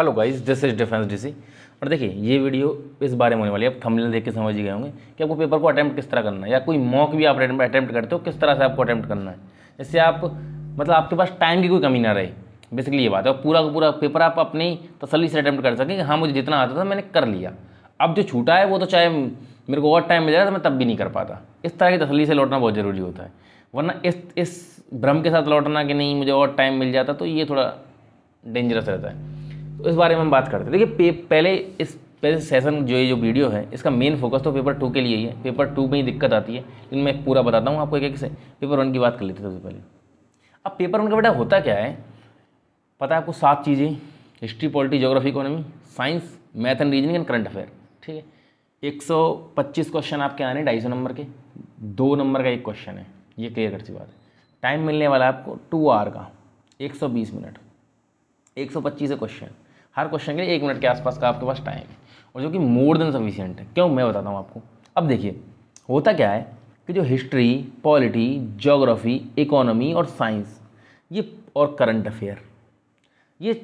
Hello guys this is defence DC और देखिए ये वीडियो इस बारे में होने वाली है आप थंबनेल देख के समझ ही गए होंगे कि आपको पेपर को अटैम्प्ट किस तरह करना है या कोई मॉक भी आप अटैम्प्ट करते हो किस तरह से आपको अटैम्प्ट करना है इससे आप मतलब आपके पास टाइम की कोई कमी ना रहे बेसिकली ये बात है पूरा का पूरा पेपर आप अपनी तसली से अटैम्प्ट कर सकें कि हाँ मुझे जितना आता था मैंने कर लिया अब जो छूटा है वो तो चाहे मेरे को और टाइम मिल जाएगा तो मैं तब भी नहीं कर पाता इस तरह की तसली से लौटना बहुत ज़रूरी होता है वरना इस इस भ्रम के साथ लौटना कि नहीं मुझे और टाइम मिल जाता तो ये थोड़ा डेंजरस रहता है उस बारे में हम बात करते हैं देखिए पहले इस पहले सेशन जो ये जो वीडियो है इसका मेन फोकस तो पेपर टू के लिए ही है पेपर टू में ही दिक्कत आती है लेकिन मैं पूरा बताता हूँ आपको एक एक से पेपर वन की बात कर लेते सबसे पहले अब पेपर वन का बेटा होता क्या है पता है आपको सात चीज़ें history polity geography economy science math and reasoning and current affair ठीक है एक सौ पच्चीस क्वेश्चन आपके आने ढाई सौ नंबर के दो नंबर का एक क्वेश्चन है ये क्लियर कर सी बात है टाइम मिलने वाला है आपको टू आवर का एक सौ बीस मिनट एक सौ पच्चीस है क्वेश्चन हर क्वेश्चन के लिए एक मिनट के आसपास का आपके पास टाइम है और जो कि मोर देन सफिशियंट है क्यों मैं बताता हूँ आपको अब देखिए होता क्या है कि जो हिस्ट्री पॉलिटी जोग्राफ़ी इकोनॉमी और साइंस ये और करंट अफेयर ये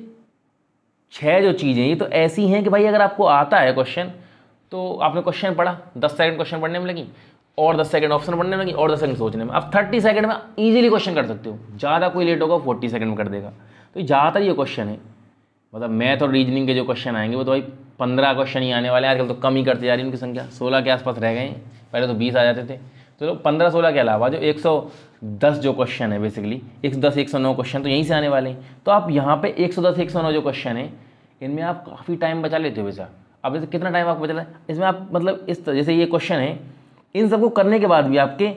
छः जो चीज़ें ये तो ऐसी हैं कि भाई अगर आपको आता है क्वेश्चन तो आपने क्वेश्चन पढ़ा दस सेकंड क्वेश्चन पढ़ने में लगी और दस सेकंड ऑप्शन पढ़ने में लगी और दस सेकंड सोचने में अब थर्टी सेकंड में इजीली क्वेश्चन कर सकते हो ज़्यादा कोई लेट होगा फोर्टी सेकंड में कर देगा तो ज़्यादातर ये क्वेश्चन है मतलब मैथ और रीजनिंग के जो क्वेश्चन आएंगे वो तो भाई पंद्रह क्वेश्चन ही आने वाले हैं आजकल तो कम ही करते जा रही है उनकी संख्या सोलह के आसपास रह गए हैं पहले तो बीस आ जाते थे तो पंद्रह सोलह के अलावा जो एक सौ दस जो क्वेश्चन है बेसिकली एक सौ दस एक सौ नौ क्वेश्चन तो यहीं से आने वाले हैं तो आप यहाँ पे एक सौ दस एक सौ नौ जो क्वेश्चन है इनमें आप काफ़ी टाइम बचा लेते हो बेचा अब जैसे कितना टाइम आपको बचा है इसमें आप मतलब इस जैसे ये क्वेश्चन है इन सबको करने के बाद भी आपके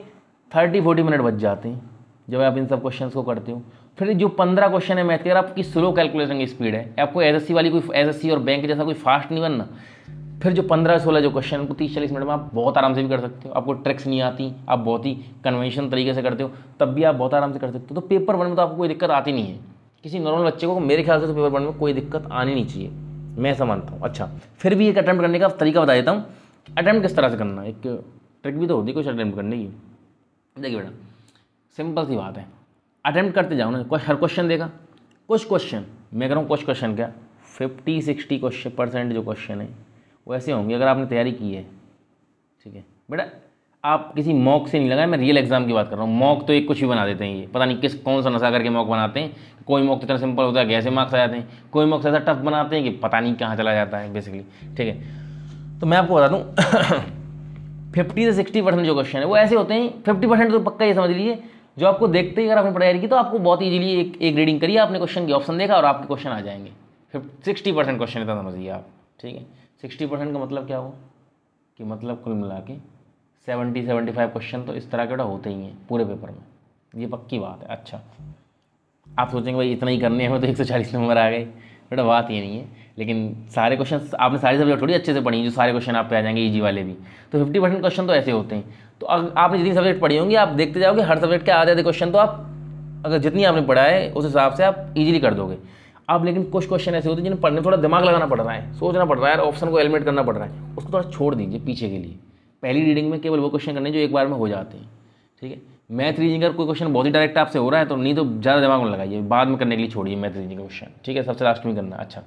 थर्टी फोर्टी मिनट बच जाते हैं जब आप इन सब क्वेश्चन को करते हो फिर जो पंद्रह क्वेश्चन है मैथ यार आपकी स्लो कैलकुलेशन की स्पीड है आपको एस वाली कोई एस और बैंक जैसा कोई फास्ट नहीं बनना फिर जो पंद्रह सोलह जो क्वेश्चन को तीस चालीस मिनट में आप बहुत आराम से भी कर सकते हो आपको ट्रिक्स नहीं आती आप बहुत ही कन्वेंशन तरीके से करते हो तब भी आप बहुत आराम से कर सकते हो तो पेपर वन में तो आपको कोई दिक्कत आती नहीं है किसी नॉर्मल बच्चे को मेरे ख्याल से तो पेपर वन में कोई दिक्कत आनी नहीं चाहिए मैं ऐसा मानता हूँ अच्छा फिर भी एक अटैम्प्ट करने का तरीका बता देता हूँ अटैम्प्ट किस तरह से करना एक ट्रिक भी तो होती है कुछ अटैम्प्ट करने की देखिए बेटा सिंपल सी बात है अटैम्प्ट करते जाओ ना हर क्वेश्चन देगा कुछ क्वेश्चन मैं कह रहा हूँ कुछ क्वेश्चन क्या फिफ्टी सिक्सटी क्वेश्चन परसेंट जो क्वेश्चन है वो ऐसे होंगे अगर आपने तैयारी की है ठीक है बेटा आप किसी मॉक से नहीं लगाए मैं रियल एग्जाम की बात कर रहा हूँ मॉक तो एक कुछ भी बना देते हैं ये पता नहीं किस कौन सा नशा करके मॉक बनाते हैं कोई मॉक तो इतना सिंपल होता है कैसे मार्क्स आ जाते हैं कोई मॉक्स ऐसा टफ बनाते हैं कि पता नहीं कहाँ चला जाता है बेसिकली ठीक है तो मैं आपको बता दूँ फिफ्टी से सिक्सटी परसेंट जो क्वेश्चन है वो ऐसे होते हैं फिफ्टी परसेंट तो पक्का ये समझ लीजिए जो आपको देखते ही अगर आपने पढ़ाई की तो आपको बहुत ईजिली एक एक रीडिंग करिए आपने क्वेश्चन के ऑप्शन देखा और आपके क्वेश्चन आ जाएंगे फिर सिक्सटी परसेंट क्वेश्चन इतना समझिए आप ठीक है सिक्सटी परसेंट का मतलब क्या हो कि मतलब कुल मिला के सेवेंटी सेवेंटी फाइव क्वेश्चन तो इस तरह के तो होते ही हैं पूरे पेपर में ये पक्की बात है अच्छा आप सोचेंगे भाई इतना ही करने हैं तो एक सौ चालीस नंबर आ गए बेटा बात ये नहीं है लेकिन सारे क्वेश्चन आपने सारे सब्जेक्ट थोड़ी अच्छे से पढ़ी जो सारे क्वेश्चन आप पे आ जाएंगे ईजी वाले भी तो फिफ्टी परसेंट क्वेश्चन तो ऐसे होते हैं तो अगर आपने जितनी सब्जेक्ट पढ़ी होंगी आप देखते जाओगे हर सब्जेक्ट के आधे आधे क्वेश्चन तो आप अगर जितनी आपने पढ़ा है उस हिसाब से आप ईजिली कर दोगे आप लेकिन कुछ क्वेश्चन ऐसे होते हैं जिन्हें पढ़ने थोड़ा दिमाग लगाना पड़ रहा है सोचना पड़ रहा है ऑप्शन को एलिमेट करना पड़ रहा है उसको थोड़ा छोड़ दीजिए पीछे के लिए पहली रीडिंग में केवल वो क्वेश्चन करने जो एक बार में हो जाते हैं ठीक है मैथ रीजिंग का कोई क्वेश्चन बहुत ही डायरेक्ट आपसे हो रहा है तो नहीं तो ज़्यादा दिमाग में लगाइए बाद में करने के लिए छोड़िए मैथ रीजिंग का क्वेश्चन ठीक है सबसे लास्ट में करना अच्छा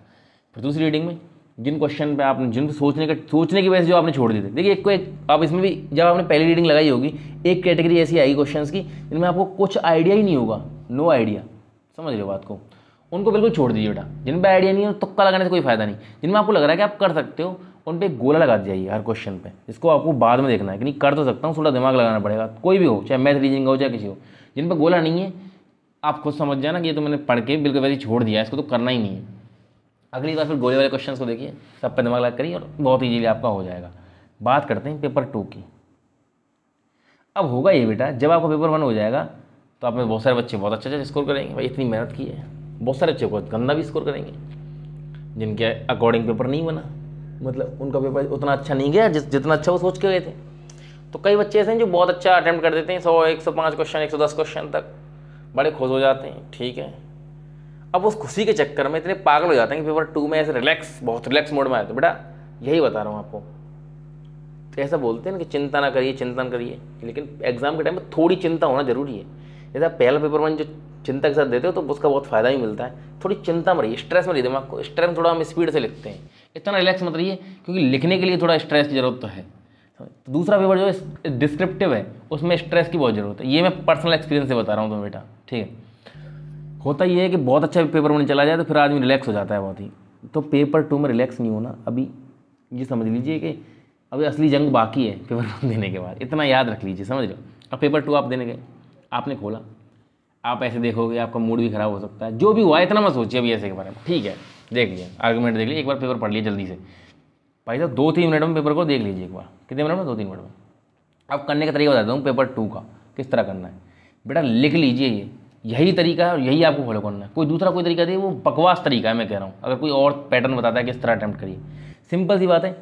फिर दूसरी रीडिंग में जिन क्वेश्चन पे आपने जिन सोचने का सोचने की वजह से जो आपने छोड़ दिए थे देखिए एक को एक आप इसमें भी जब आपने पहली रीडिंग लगाई होगी एक कैटेगरी ऐसी आएगी क्वेश्चंस की जिनमें आपको कुछ आइडिया ही नहीं होगा नो आइडिया समझ रहे हो बात को उनको बिल्कुल छोड़ दीजिए बेटा जिन पर आइडिया नहीं है तुक्का लगाने से कोई फायदा नहीं जिनमें आपको लग रहा है कि आप कर सकते हो उन पर गोला लगा जाइए हर क्वेश्चन पर इसको आपको बाद में देखना है कि नहीं कर तो सकता हूँ थोड़ा दिमाग लगाना पड़ेगा कोई भी हो चाहे मैथ रीजनिंग हो चाहे किसी हो जिन पर गोला नहीं है आप खुद समझ जाना कि ये तो मैंने पढ़ के बिल्कुल वैसे छोड़ दिया इसको तो करना ही नहीं है अगली बार फिर गोले वाले क्वेश्चंस को देखिए सब पे दिमाग लगा करिए और बहुत ईजीली आपका हो जाएगा बात करते हैं पेपर टू की अब होगा ये बेटा जब आपका पेपर वन हो जाएगा तो आप में बहुत सारे बच्चे बहुत अच्छा अच्छा स्कोर करेंगे भाई इतनी मेहनत की है बहुत सारे बच्चे बहुत गंदा भी स्कोर करेंगे जिनके अकॉर्डिंग पेपर नहीं बना मतलब उनका पेपर उतना अच्छा नहीं गया जिस जितना अच्छा वो सोच के गए थे तो कई बच्चे ऐसे हैं जो बहुत अच्छा अटैम्प्ट कर देते हैं सौ एक सौ पाँच क्वेश्चन एक सौ दस क्वेश्चन तक बड़े खुश हो जाते हैं ठीक है अब उस खुशी के चक्कर में इतने पागल हो जाते हैं कि पेपर टू में ऐसे रिलैक्स बहुत रिलैक्स मोड में आए तो बेटा यही बता रहा हूँ आपको तो ऐसा बोलते हैं ना कि चिंता ना करिए चिंता ना करिए लेकिन एग्जाम के टाइम में थोड़ी चिंता होना जरूरी है जैसे पहला पेपर वन जो चिंता के साथ देते हो तो उसका बहुत फ़ायदा भी मिलता है थोड़ी चिंता में रहिए स्ट्रेस में रहिए दिमाग को स्ट्रेस में थोड़ा हम स्पीड से लिखते हैं इतना रिलैक्स मत रहिए क्योंकि लिखने के लिए थोड़ा स्ट्रेस की ज़रूरत तो है तो दूसरा पेपर जो डिस्क्रिप्टिव है उसमें स्ट्रेस की बहुत ज़रूरत है ये मैं पर्सनल एक्सपीरियंस से बता रहा हूँ तुम्हें बेटा ठीक है होता ये है कि बहुत अच्छा पेपर वन चला जाए तो फिर आदमी रिलैक्स हो जाता है बहुत ही तो पेपर टू में रिलैक्स नहीं होना अभी ये समझ लीजिए कि अभी असली जंग बाकी है पेपर वन देने के बाद इतना याद रख लीजिए समझ लो अब पेपर टू आप देने गए आपने खोला आप ऐसे देखोगे आपका मूड भी खराब हो सकता है जो भी हुआ इतना मत सोचिए अभी ऐसे के बारे में ठीक है देख लिया आर्गूमेंट देख लिया एक बार पेपर पढ़ लिया जल्दी से भाई साहब दो तीन मिनट में पेपर को देख लीजिए एक बार कितने मिनट में दो तीन मिनट में अब करने का तरीका बता दूँ पेपर टू का किस तरह करना है बेटा लिख लीजिए ये यही तरीका है और यही आपको फॉलो करना है कोई दूसरा कोई तरीका नहीं वो बकवास तरीका है मैं कह रहा हूँ अगर कोई और पैटर्न बताता है कि इस तरह अटैम्प्ट करिए सिंपल सी बात है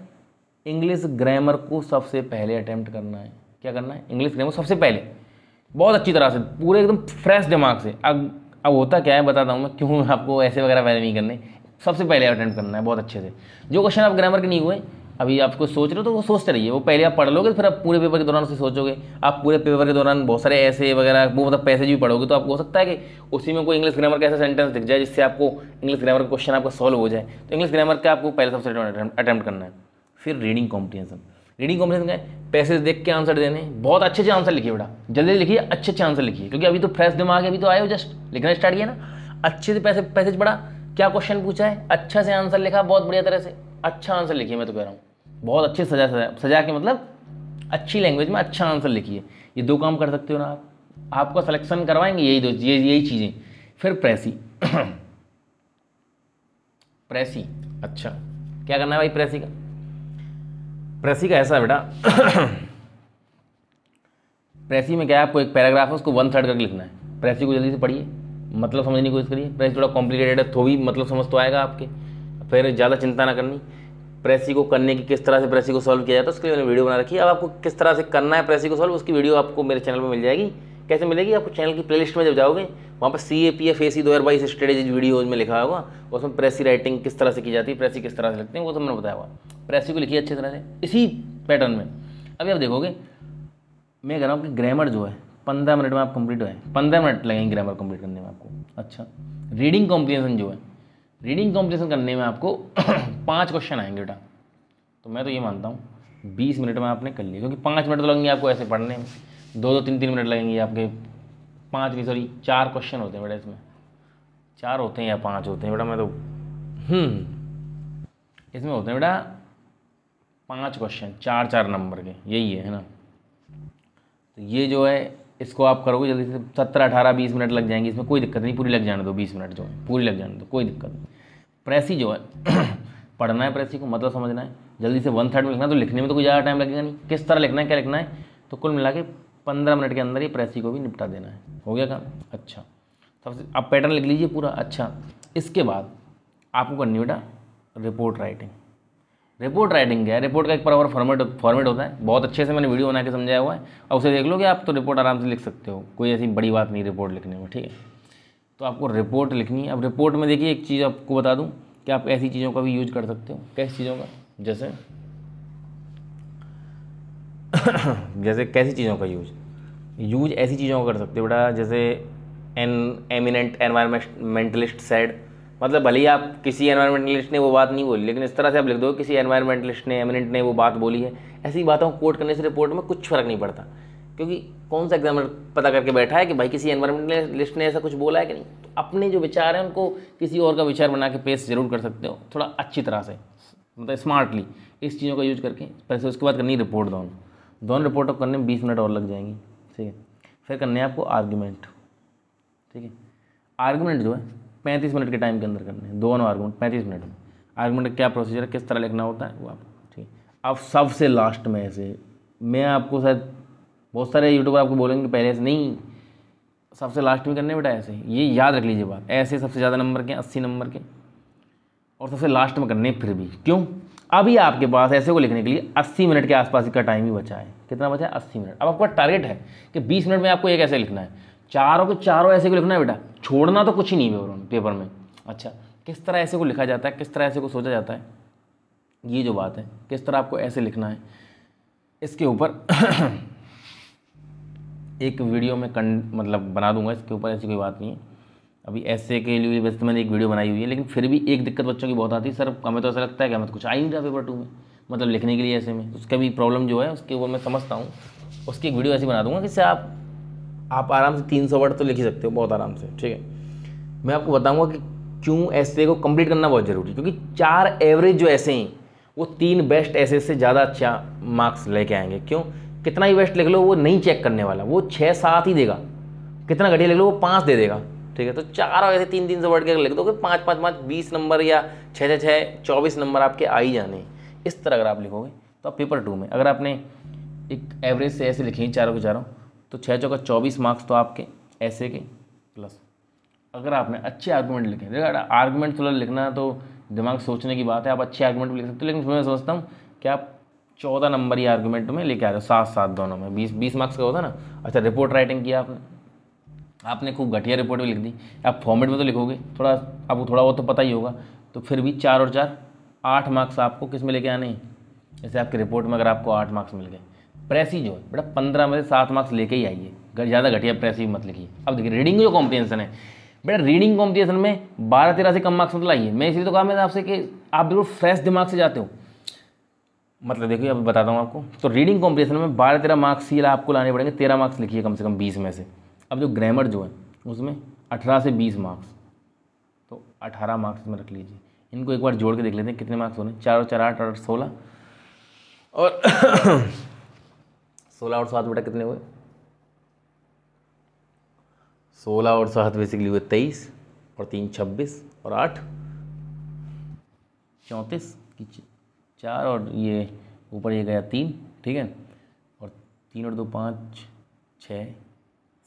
इंग्लिश ग्रामर को सबसे पहले अटैम्प्ट करना है क्या करना है इंग्लिश ग्रामर सबसे पहले बहुत अच्छी तरह से पूरे एकदम फ्रेश दिमाग से अब अब होता क्या है बताता हूँ मैं क्यों आपको ऐसे वगैरह पहले नहीं करने सबसे पहले अटैम्प्ट करना है बहुत अच्छे से जो क्वेश्चन आप ग्रामर के नहीं हुए अभी आपको सोच रहे हो तो वो सोचते रहिए वो पहले आप पढ़ लोगे तो फिर आप पूरे पेपर के दौरान उसे सोचोगे आप पूरे पेपर के दौरान बहुत सारे ऐसे वगैरह वो मतलब पैसेज भी पढ़ोगे तो आपको हो सकता है कि उसी में कोई इंग्लिश ग्रामर का ऐसा सेंटेंस दिख जाए जिससे आपको इंग्लिश ग्रामर का क्वेश्चन आपका सॉल्व हो जाए तो इंग्लिश ग्रामर का आपको पहले सबसे अटैम्प्ट करना है फिर रीडिंग कॉम्पिटिशन रीडिंग कॉम्पिटिशन का पैसेज देख के आंसर देने बहुत अच्छे अच्छे आंसर लिखिए बेटा जल्दी लिखिए अच्छे अच्छे आंसर लिखिए क्योंकि अभी तो फ्रेश दिमाग है अभी तो आए हो जस्ट लिखना स्टार्ट किया ना अच्छे से पैसे पैसेज पढ़ा क्या क्वेश्चन पूछा है अच्छा से आंसर लिखा बहुत बढ़िया तरह से अच्छा आंसर लिखिए मैं तो कह रहा हूँ बहुत अच्छे सजा सजा सजा के मतलब अच्छी लैंग्वेज में अच्छा आंसर लिखिए ये दो काम कर सकते हो ना आप आपका सिलेक्शन करवाएंगे यही दो ये यही चीज़ें फिर प्रेसी प्रेसी अच्छा क्या करना है भाई प्रेसी का प्रेसी का ऐसा बेटा प्रेसी में क्या है आपको एक पैराग्राफ है उसको वन थर्ड करके लिखना है प्रेसी को जल्दी से पढ़िए मतलब समझने की कोशिश करिए प्रेसी थोड़ा कॉम्प्लिकेटेड है तो भी मतलब समझ तो आएगा आपके फिर ज़्यादा चिंता ना करनी प्रेसी को करने की किस तरह से प्रेसी को सॉल्व किया जाता है उसके लिए मैंने वीडियो बना रखी है अब आपको किस तरह से करना है प्रेसी को सॉल्व उसकी वीडियो आपको मेरे चैनल पर मिल जाएगी कैसे मिलेगी आपको चैनल की प्लेलिस्ट में जब जाओगे वहाँ पर सी ए पी एफ ए सी दो हज़ार बाईस स्ट्रेटेजी वीडियोज में लिखा होगा उसमें प्रेसी राइटिंग किस तरह से की जाती है प्रेसी किस तरह से लिखते हैं वो तो मैंने बताया हुआ प्रेसी को लिखिए अच्छी तरह से इसी पैटर्न में अभी आप देखोगे मैं कह रहा हूँ कि ग्रामर जो है पंद्रह मिनट में आप कंप्लीट हो पंद्रह मिनट लगेंगे ग्रामर कंप्लीट करने में आपको अच्छा रीडिंग कॉम्प्लीसन जो है रीडिंग कॉम्पिटिशन करने में आपको पाँच क्वेश्चन आएंगे बेटा तो मैं तो ये मानता हूँ बीस मिनट में आपने कर लिया क्योंकि पाँच मिनट तो लगेंगे आपको ऐसे पढ़ने में दो दो तीन तीन मिनट लगेंगे आपके पाँच नहीं सॉरी चार क्वेश्चन होते हैं बेटा इसमें चार होते हैं या पाँच होते हैं बेटा मैं तो हम्म। इसमें होते हैं बेटा पाँच क्वेश्चन चार चार नंबर के यही है ना तो ये जो है इसको आप करोगे जल्दी से सत्रह अठारह बीस मिनट लग जाएंगे इसमें कोई दिक्कत नहीं पूरी लग जाने दो बीस मिनट जो है पूरी लग जाने दो कोई दिक्कत नहीं प्रेसी जो है पढ़ना है प्रेसी को मतलब समझना है जल्दी से वन थर्ड में लिखना है तो लिखने में तो कोई ज़्यादा टाइम लगेगा नहीं किस तरह लिखना है क्या लिखना है तो कुल मिला के पंद्रह मिनट के अंदर ही प्रेसी को भी निपटा देना है हो गया काम अच्छा सबसे आप पैटर्न लिख लीजिए पूरा अच्छा इसके बाद आपको करनी बेटा रिपोर्ट राइटिंग रिपोर्ट राइटिंग क्या है रिपोर्ट का एक प्रॉपर फॉर्मेट फॉर्मेट होता है बहुत अच्छे से मैंने वीडियो बना के समझाया हुआ है और उसे देख लो कि आप तो रिपोर्ट आराम से लिख सकते हो कोई ऐसी बड़ी बात नहीं रिपोर्ट लिखने में ठीक है तो आपको रिपोर्ट लिखनी है अब रिपोर्ट में देखिए एक चीज़ आपको बता दूँ कि आप ऐसी चीज़ों का भी यूज कर सकते हो कैसी चीज़ों का जैसे जैसे कैसी चीज़ों का यूज यूज ऐसी चीज़ों का कर सकते हो बेटा जैसे एन एमिनेंट एनवायरमेंटलिस्ट सेड मतलब भले ही आप किसी एनवायरमेंटलिस्ट ने वो बात नहीं बोली लेकिन इस तरह से आप लिख दो किसी एनवायरमेंटलिस्ट ने एमिनेंट ने वो बात बोली है ऐसी बातों को कोट करने से रिपोर्ट में कुछ फर्क नहीं पड़ता क्योंकि कौन सा एग्जामिनर पता करके बैठा है कि भाई किसी एनवायरमेंटलिस्ट ने ऐसा कुछ बोला है कि नहीं तो अपने जो विचार हैं उनको किसी और का विचार बना के पेश जरूर कर सकते हो थोड़ा अच्छी तरह से मतलब स्मार्टली इस चीज़ों का यूज करके पैसे उसके बाद करनी रिपोर्ट दोनों दोनों रिपोर्ट तो करने में बीस मिनट और लग जाएंगी ठीक है फिर करने आपको आर्ग्यूमेंट ठीक है आर्ग्यूमेंट जो है पैंतीस मिनट के टाइम के अंदर करने हैं दोनों आर्गूमेंट पैंतीस मिनट में आर्गूमेंट का क्या प्रोसीजर है किस तरह लिखना होता है वो आपको ठीक अब सबसे लास्ट में ऐसे मैं आपको शायद बहुत सारे यूट्यूबर आपको बोलेंगे पहले से नहीं सबसे लास्ट में करने बेटा ऐसे ये याद रख लीजिए बात ऐसे सबसे ज़्यादा नंबर के अस्सी नंबर के और सबसे लास्ट में करने फिर भी क्यों अभी आपके पास ऐसे को लिखने के लिए अस्सी मिनट के आसपास का टाइम ही बचा है कितना बचा है अस्सी मिनट अब आपका टारगेट है कि बीस मिनट में आपको एक ऐसे लिखना है चारों के चारों ऐसे को लिखना है बेटा छोड़ना तो कुछ ही नहीं है पेपर में अच्छा किस तरह ऐसे को लिखा जाता है किस तरह ऐसे को सोचा जाता है ये जो बात है किस तरह आपको ऐसे लिखना है इसके ऊपर एक वीडियो में कं मतलब बना दूंगा इसके ऊपर ऐसी कोई बात नहीं है अभी ऐसे के लिए वैसे तो मैंने एक वीडियो बनाई हुई है लेकिन फिर भी एक दिक्कत बच्चों की बहुत आती है सर हमें तो ऐसा लगता है कि हमें तो कुछ आ ही नहीं रहा पेपर टू में मतलब लिखने के लिए ऐसे में उसका भी प्रॉब्लम जो है उसके ऊपर मैं समझता हूँ उसकी एक वीडियो ऐसी बना दूंगा जिससे आप आप आराम से तीन सौ वर्ड तो लिख ही सकते हो बहुत आराम से ठीक है मैं आपको बताऊंगा कि क्यों ऐसे को कंप्लीट करना बहुत ज़रूरी क्योंकि चार एवरेज जो ऐसे हैं वो तीन बेस्ट ऐसे से ज़्यादा अच्छा मार्क्स लेके आएंगे क्यों कितना ही बेस्ट लिख लो वो नहीं चेक करने वाला वो छः सात ही देगा कितना घटिया लिख लो वो पाँच दे देगा ठीक है तो चार और ऐसे तीन तीन सौ वर्ड के लिख दो कि पाँच पाँच पाँच बीस नंबर या छः छः छः चौबीस नंबर आपके आ ही जाने इस तरह अगर आप लिखोगे तो आप पेपर टू में अगर आपने एक एवरेज से ऐसे लिखी चारों के चारों तो छः चौका चौबीस मार्क्स तो आपके ऐसे के प्लस अगर आपने अच्छे आर्गूमेंट लिखे देखा आर्गूमेंट थोड़ा लिखना तो दिमाग सोचने की बात है आप अच्छे आर्गूमेंट भी लिख सकते हो लेकिन मैं समझता हूँ कि आप चौदह नंबर ही आर्गूमेंट में लेके आ रहे हो सात सात दोनों में बीस बीस मार्क्स का होता ना अच्छा रिपोर्ट राइटिंग किया आपने आपने खूब घटिया रिपोर्ट भी लिख दी आप फॉर्मेट में तो लिखोगे थोड़ा आपको थोड़ा बहुत तो पता ही होगा तो फिर भी चार और चार आठ मार्क्स आपको किस में लेके आने हैं जैसे आपकी रिपोर्ट में अगर आपको आठ मार्क्स मिल गए प्रेस ही जो है बेटा पंद्रह में से सात मार्क्स लेके ही आइए ज़्यादा घटिया प्रेस ही मत लिखिए अब देखिए रीडिंग जो कॉम्पिटिशन है बेटा रीडिंग कॉम्पिटिशन में बारह तेरह से कम मार्क्स मतलब आइए मैं इसलिए तो कहा मैं आपसे कि आप बिल्कुल फ्रेश दिमाग से जाते हो मतलब देखिए अब बताता हूँ आपको तो रीडिंग कॉम्पिटिशन में बारह तेरह मार्क्स ही आपको लाने पड़ेंगे तेरह मार्क्स लिखिए कम से कम बीस में से अब जो ग्रामर जो है उसमें अठारह से बीस मार्क्स तो अठारह मार्क्स में रख लीजिए इनको एक बार जोड़ के देख लेते हैं कितने मार्क्स होने चार और चार आठ आठ सोलह और सोलह और सात बेटा कितने हुए सोलह और सात बेसिकली हुए तेईस और तीन छब्बीस और आठ चौंतीस चार और ये ऊपर ये गया तीन ठीक है और तीन और दो पाँच छ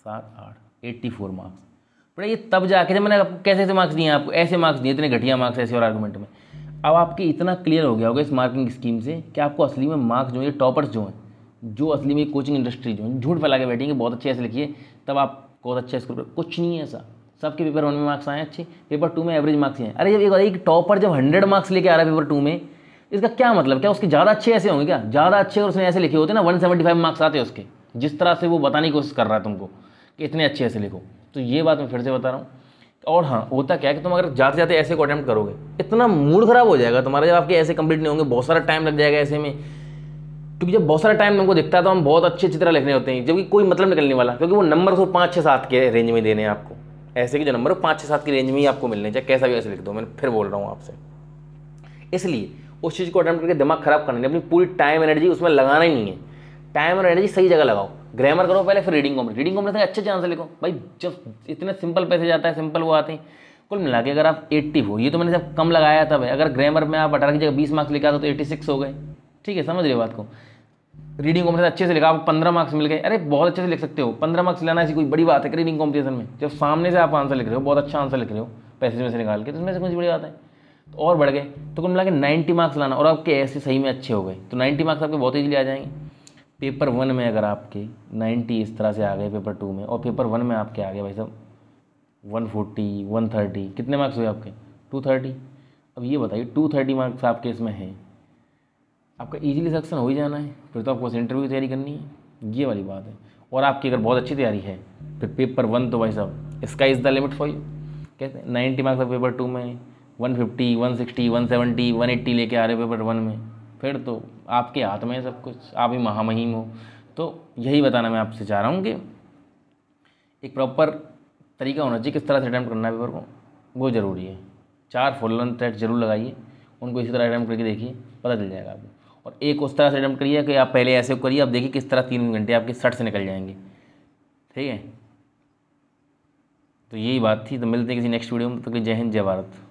सात आठ एट्टी फोर मार्क्स बेटा ये तब जाके जब मैंने आपको कैसे ऐसे मार्क्स दिए आपको ऐसे मार्क्स दिए इतने घटिया मार्क्स ऐसे और आर्गूमेंट में अब आपके इतना क्लियर हो गया होगा इस मार्किंग स्कीम से कि आपको असली में मार्क्स जो है टॉपर्स जो हैं जो असली में कोचिंग इंडस्ट्री जो है झूठ फैला के बैठेंगे बहुत अच्छे ऐसे लिखिए तब आप बहुत अच्छा स्कोर कुछ नहीं है ऐसा सबके पेपर वन में मार्क्स आए अच्छे पेपर टू में एवरेज मार्क्स हैं अरे जब एक बार एक टॉपर जब हंड्रेड मार्क्स लेके आ रहा है पेपर टू में इसका क्या मतलब क्या उसके ज़्यादा अच्छे ऐसे होंगे क्या ज़्यादा अच्छे और उसमें ऐसे लिखे होते ना वन सेवेंटी फाइव मार्क्स आते हैं उसके जिस तरह से वो बताने की कोशिश कर रहा है तुमको कि इतने अच्छे ऐसे लिखो तो ये बात मैं फिर से बता रहा हूँ और हाँ होता क्या है कि तुम अगर जाते जाते ऐसे को अटैम्प्ट करोगे इतना मूड खराब हो जाएगा तुम्हारा जब आपके ऐसे कंप्लीट नहीं होंगे बहुत सारा टाइम लग जाएगा ऐसे में क्योंकि जब बहुत सारा टाइम हमको दिखता है तो हम बहुत अच्छे अच्छी तरह लिखने होते हैं जबकि कोई मतलब निकलने वाला क्योंकि वो नंबर को पाँच छः सात के रेंज में देने हैं आपको ऐसे कि जो नंबर पाँच छः सात की रेंज में ही आपको मिलने चाहे कैसा भी ऐसे लिख दो मैं फिर बोल रहा हूँ आपसे इसलिए उस चीज़ को अटैम्प्ट करके दिमाग खराब करना नहीं अपनी पूरी टाइम एनर्जी उसमें लगाना ही नहीं है टाइम और एनर्जी सही जगह लगाओ ग्रामर करो पहले फिर रीडिंग कॉम्प्लीट रीडिंग से अच्छे चांस लिखो भाई जब इतने सिंपल पैसे जाता है सिंपल वो आते हैं कुल मिला के अगर आप एट्टी हो ये तो मैंने जब कम लगाया था भाई अगर ग्रामर में आप अठारह की जगह बीस मार्क्स लिखा तो एट्टी सिक्स हो गए ठीक है समझ रहे हो बात को रीडिंग कॉम्पिटिशन अच्छे से लिखा आपको पंद्रह मार्क्स मिल गए अरे बहुत अच्छे से लिख सकते हो पंद्रह मार्क्स लेना ऐसी कोई बड़ी बात है रीडिंग कॉम्पिटिशन में जब सामने से आप आंसर लिख रहे हो बहुत अच्छा आंसर लिख रहे हो पैसे में से निकाल के तो इसमें से कुछ बड़ी बात है तो और बढ़ गए तो कुल मिला के नाइन्टी मार्क्स लाना और आपके ऐसे सही में अच्छे हो गए तो नाइन्टी मार्क्स आपके बहुत ईजिली आ जाएंगे पेपर वन में अगर आपके नाइन्टी इस तरह से आ गए पेपर टू में और पेपर वन में आपके आ गए भाई साहब वन फोर्टी वन थर्टी कितने मार्क्स हुए आपके टू थर्टी अब ये बताइए टू थर्टी मार्क्स आपके इसमें हैं आपका ईजिली सक्सेस हो ही जाना है फिर तो आपको इंटरव्यू की तैयारी करनी है ये वाली बात है और आपकी अगर बहुत अच्छी तैयारी है फिर पेपर वन तो भाई साहब इसका is the limit for you कहते हैं नाइन्टी मार्क्स पेपर टू में one fifty one sixty one seventy one eighty लेके आ रहे पेपर वन में फिर तो आपके हाथ में है सब कुछ आप ही महामहिम हो तो यही बताना मैं आपसे चाह रहा हूँ कि एक प्रॉपर तरीका होना चाहिए किस तरह से अटैम्प्ट करना है पेपर को वो ज़रूरी है चार फुल लेंथ थ्रेड जरूर लगाइए उनको इसी तरह अटैम्प्ट करके देखिए पता चल जाएगा आपको और एक उस तरह से अटैम्प्ट करिए कि आप पहले ऐसे करिए आप देखिए किस तरह तीन घंटे आपके सट से निकल जाएंगे ठीक है तो यही बात थी तो मिलते हैं किसी नेक्स्ट वीडियो में तो जय हिंद जय भारत